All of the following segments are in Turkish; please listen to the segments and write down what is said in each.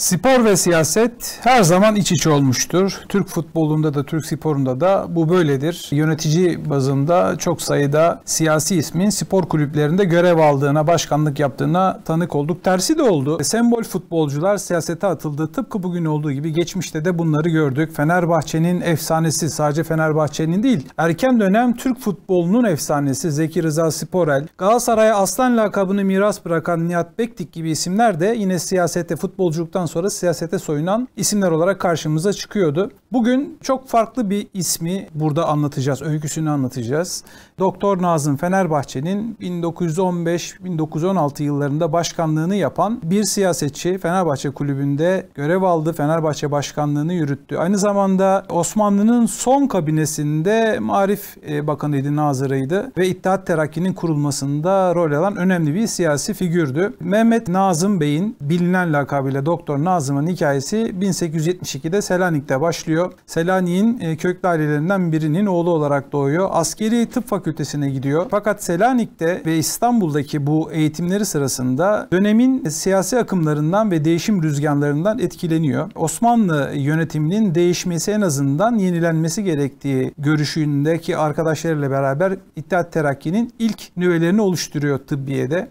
Spor ve siyaset her zaman iç içe olmuştur. Türk futbolunda da Türk sporunda da bu böyledir. Yönetici bazında çok sayıda siyasi ismin spor kulüplerinde görev aldığına, başkanlık yaptığına tanık olduk. Tersi de oldu. E, sembol futbolcular siyasete atıldı. Tıpkı bugün olduğu gibi geçmişte de bunları gördük. Fenerbahçe'nin efsanesi sadece Fenerbahçe'nin değil. Erken dönem Türk futbolunun efsanesi Zeki Rıza Sporel, Galatasaray'a aslan lakabını miras bırakan Nihat Bektik gibi isimler de yine siyasette futbolculuktan sonra siyasete soyunan isimler olarak karşımıza çıkıyordu. Bugün çok farklı bir ismi burada anlatacağız, öyküsünü anlatacağız. Doktor Nazım Fenerbahçe'nin 1915-1916 yıllarında başkanlığını yapan bir siyasetçi Fenerbahçe Kulübü'nde görev aldı, Fenerbahçe başkanlığını yürüttü. Aynı zamanda Osmanlı'nın son kabinesinde Marif e, Bakanıydı, Nazırıydı ve İttihat Terakki'nin kurulmasında rol alan önemli bir siyasi figürdü. Mehmet Nazım Bey'in bilinen lakabıyla Doktor Nazım'ın hikayesi 1872'de Selanik'te başlıyor doğuyor. Selanik'in e, köklü ailelerinden birinin oğlu olarak doğuyor. Askeri Tıp Fakültesine gidiyor. Fakat Selanik'te ve İstanbul'daki bu eğitimleri sırasında dönemin siyasi akımlarından ve değişim rüzgarlarından etkileniyor. Osmanlı yönetiminin değişmesi en azından yenilenmesi gerektiği görüşündeki arkadaşlarıyla beraber İttihat Terakki'nin ilk nüvelerini oluşturuyor tıbbiyede.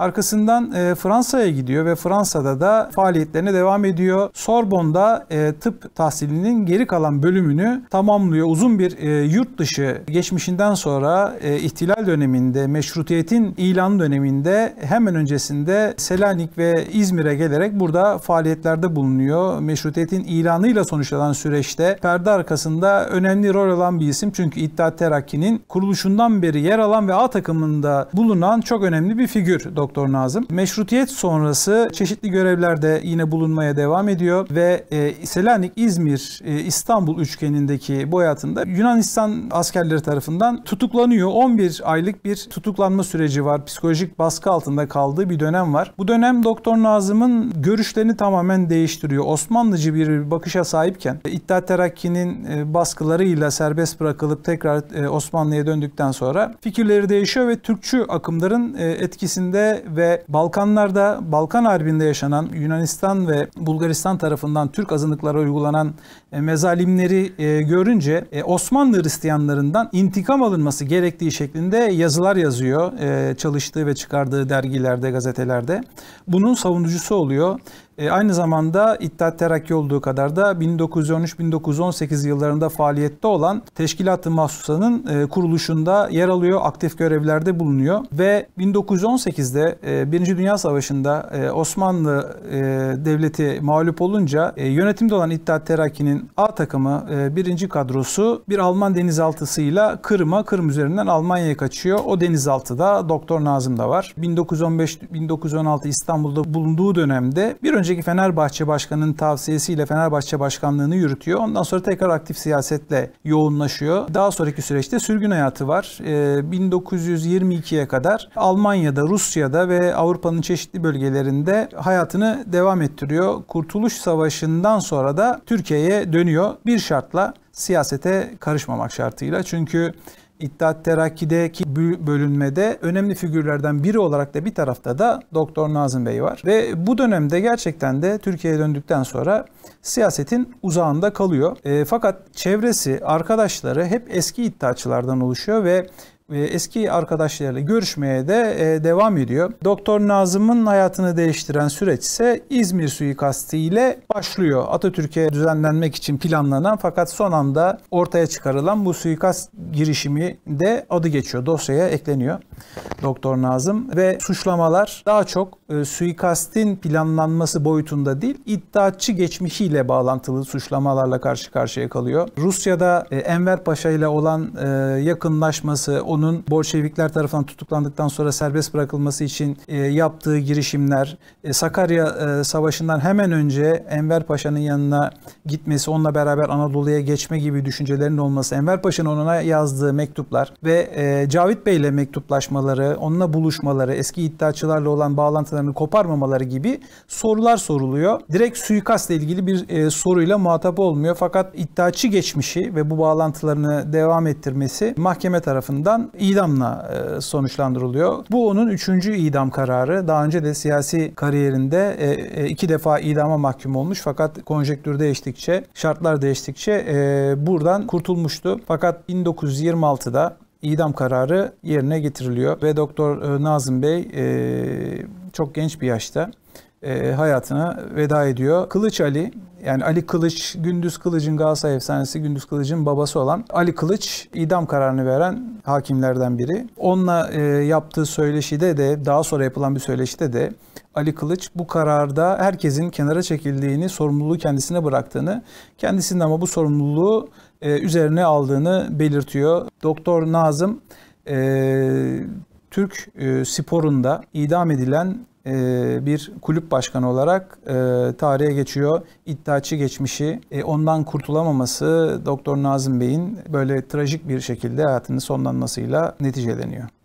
Arkasından e, Fransa'ya gidiyor ve Fransa'da da faaliyetlerine devam ediyor. Sorbon'da e, tıp tahsilinin geri kalan bölümünü tamamlıyor. Uzun bir e, yurt dışı geçmişinden sonra e, ihtilal döneminde, meşrutiyetin ilan döneminde hemen öncesinde Selanik ve İzmir'e gelerek burada faaliyetlerde bulunuyor. Meşrutiyetin ilanıyla sonuçlanan süreçte perde arkasında önemli rol alan bir isim. Çünkü İttihat Terakki'nin kuruluşundan beri yer alan ve A takımında bulunan çok önemli bir figür. Doktor Nazım. Meşrutiyet sonrası çeşitli görevlerde yine bulunmaya devam ediyor ve e, Selanik, İzmir, e, İstanbul üçgenindeki bu hayatında Yunanistan askerleri tarafından tutuklanıyor. 11 aylık bir tutuklanma süreci var. Psikolojik baskı altında kaldığı bir dönem var. Bu dönem Doktor Nazım'ın görüşlerini tamamen değiştiriyor. Osmanlıcı bir bakışa sahipken e, İttihat Terakki'nin baskılarıyla serbest bırakılıp tekrar Osmanlı'ya döndükten sonra fikirleri değişiyor ve Türkçü akımların etkisinde ve Balkanlarda Balkan Harbi'nde yaşanan Yunanistan ve Bulgaristan tarafından Türk azınlıklara uygulanan e, mezalimleri e, görünce e, Osmanlı Hristiyanlarından intikam alınması gerektiği şeklinde yazılar yazıyor çalıştığı ve çıkardığı dergilerde, gazetelerde. Bunun savunucusu oluyor. E, aynı zamanda İttihat Terakki olduğu kadar da 1913-1918 yıllarında faaliyette olan Teşkilat-ı Mahsusa'nın e, kuruluşunda yer alıyor, aktif görevlerde bulunuyor ve 1918'de e, Birinci Dünya Savaşı'nda e, Osmanlı e, Devleti mağlup olunca e, yönetimde olan İttihat Terakki'nin A takımı e, birinci kadrosu bir Alman denizaltısıyla Kırım'a, Kırım üzerinden Almanya'ya kaçıyor. O denizaltıda Doktor Nazım da var. 1915-1916 İstanbul'da bulunduğu dönemde bir önce önceki Fenerbahçe Başkanı'nın tavsiyesiyle Fenerbahçe Başkanlığı'nı yürütüyor. Ondan sonra tekrar aktif siyasetle yoğunlaşıyor. Daha sonraki süreçte sürgün hayatı var. 1922'ye ee, kadar Almanya'da, Rusya'da ve Avrupa'nın çeşitli bölgelerinde hayatını devam ettiriyor. Kurtuluş Savaşı'ndan sonra da Türkiye'ye dönüyor. Bir şartla siyasete karışmamak şartıyla. Çünkü İttihat Terakki'deki bölünmede önemli figürlerden biri olarak da bir tarafta da Doktor Nazım Bey var. Ve bu dönemde gerçekten de Türkiye'ye döndükten sonra siyasetin uzağında kalıyor. E, fakat çevresi, arkadaşları hep eski iddiaçılardan oluşuyor ve ee, eski arkadaşlarıyla görüşmeye de e, devam ediyor. Doktor Nazım'ın hayatını değiştiren süreç ise İzmir suikastı ile başlıyor. Atatürk'e düzenlenmek için planlanan fakat son anda ortaya çıkarılan bu suikast girişimi de adı geçiyor, dosyaya ekleniyor. Doktor Nazım ve suçlamalar daha çok e, suikastin planlanması boyutunda değil, iddiatçı geçmişiyle bağlantılı suçlamalarla karşı karşıya kalıyor. Rusya'da e, Enver Paşa ile olan e, yakınlaşması, onun Bolşevikler tarafından tutuklandıktan sonra serbest bırakılması için e, yaptığı girişimler, e, Sakarya e, Savaşı'ndan hemen önce Enver Paşa'nın yanına gitmesi, onunla beraber Anadolu'ya geçme gibi düşüncelerin olması, Enver Paşa'nın ona yazdığı mektuplar ve e, Cavit Bey ile mektuplaşmaları, onunla buluşmaları, eski iddiaçılarla olan bağlantılarını koparmamaları gibi sorular soruluyor. Direkt suikastla ilgili bir e, soruyla muhatap olmuyor. Fakat iddiaçı geçmişi ve bu bağlantılarını devam ettirmesi mahkeme tarafından idamla e, sonuçlandırılıyor. Bu onun üçüncü idam kararı. Daha önce de siyasi kariyerinde e, iki defa idama mahkum olmuş fakat konjektür değiştikçe, şartlar değiştikçe buradan kurtulmuştu. Fakat 1926'da idam kararı yerine getiriliyor ve Doktor e, Nazım Bey e, çok genç bir yaşta e, hayatına veda ediyor. Kılıç Ali yani Ali Kılıç, Gündüz Kılıç'ın Galatasaray efsanesi Gündüz Kılıç'ın babası olan Ali Kılıç idam kararını veren hakimlerden biri. Onunla yaptığı söyleşide de daha sonra yapılan bir söyleşide de Ali Kılıç bu kararda herkesin kenara çekildiğini, sorumluluğu kendisine bıraktığını, kendisinin ama bu sorumluluğu e, üzerine aldığını belirtiyor. Doktor Nazım e, Türk e, sporunda idam edilen e, bir kulüp başkanı olarak e, tarihe geçiyor. İddiaçı geçmişi, e, ondan kurtulamaması Doktor Nazım Bey'in böyle trajik bir şekilde hayatının sonlanmasıyla neticeleniyor.